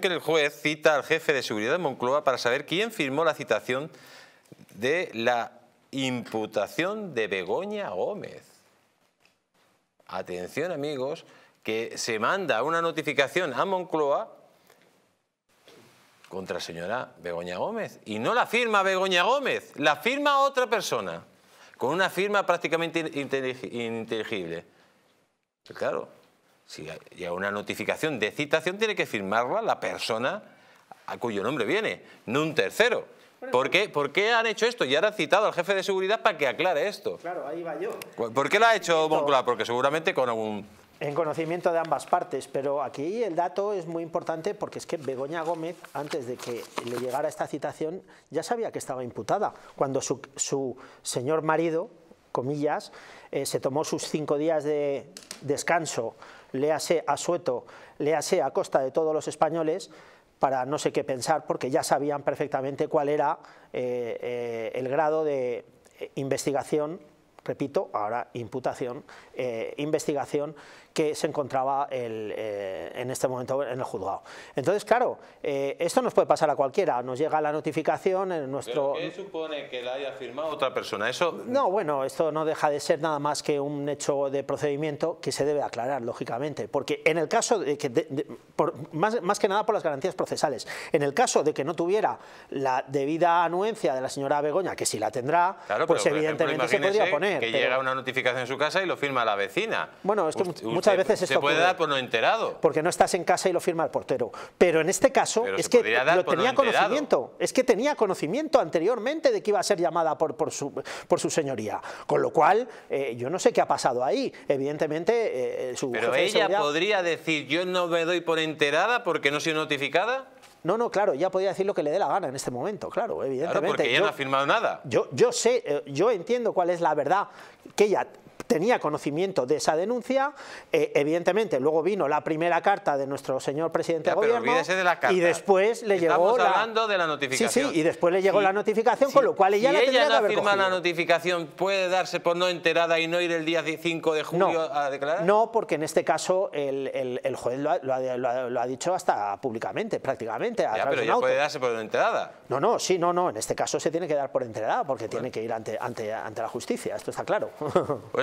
que el juez cita al jefe de seguridad de Moncloa para saber quién firmó la citación de la imputación de Begoña Gómez. Atención amigos, que se manda una notificación a Moncloa contra señora Begoña Gómez. Y no la firma Begoña Gómez, la firma otra persona, con una firma prácticamente inteligible. Pues claro, si llega una notificación de citación, tiene que firmarla la persona a cuyo nombre viene, no un tercero. ¿Por qué, qué han hecho esto? Y ahora han citado al jefe de seguridad para que aclare esto. Claro, ahí va yo. Pues, ¿Por qué la ha hecho Moncloa? Porque seguramente con algún... En conocimiento de ambas partes, pero aquí el dato es muy importante porque es que Begoña Gómez, antes de que le llegara esta citación, ya sabía que estaba imputada. Cuando su señor marido, comillas, eh, se tomó sus cinco días de descanso, léase a sueto, léase a costa de todos los españoles, para no sé qué pensar, porque ya sabían perfectamente cuál era eh, eh, el grado de investigación repito, ahora imputación, eh, investigación que se encontraba el, eh, en este momento en el juzgado. Entonces, claro, eh, esto nos puede pasar a cualquiera, nos llega la notificación en nuestro... ¿Qué supone que la haya firmado otra persona? ¿Eso? No, bueno, esto no deja de ser nada más que un hecho de procedimiento que se debe aclarar, lógicamente, porque en el caso de que, más, que nada por las garantías procesales, en el caso de que no tuviera la debida anuencia de la señora Begoña, que sí la tendrá, pues evidentemente se podría poner. Que llega una notificación en su casa y lo firma la vecina. Bueno, esto, muchas veces esto se puede dar por no enterado. Porque no estás en casa y lo firma el portero. Pero en este caso es que lo tenía conocimiento. Es que tenía conocimiento anteriormente de que iba a ser llamada por, su, por su señoría. Con lo cual, eh, yo no sé qué ha pasado ahí. Evidentemente, eh, su... Pero ella podría decir, yo no me doy por enterada porque no soy notificada. No, no, claro, ya podía decir lo que le dé la gana en este momento, claro, evidentemente. Claro, porque ella no ha firmado nada. Yo, yo sé, eh, yo entiendo cuál es la verdad que ella tenía conocimiento de esa denuncia, eh, evidentemente luego vino la primera carta de nuestro señor presidente de gobierno y después le Estamos llegó hablando de la notificación. Sí, y después le llegó la notificación, con lo cual ella si la ella no firma la notificación, ¿puede darse por no enterada y no ir el día 5 de julio a declarar? No, porque en este caso el, el, juez lo ha, dicho hasta públicamente, prácticamente, ya, pero ya puede darse por no enterada. No, no, sí, no, no, en este caso se tiene que dar por enterada porque tiene que ir ante, ante, ante la justicia, esto está claro. Pues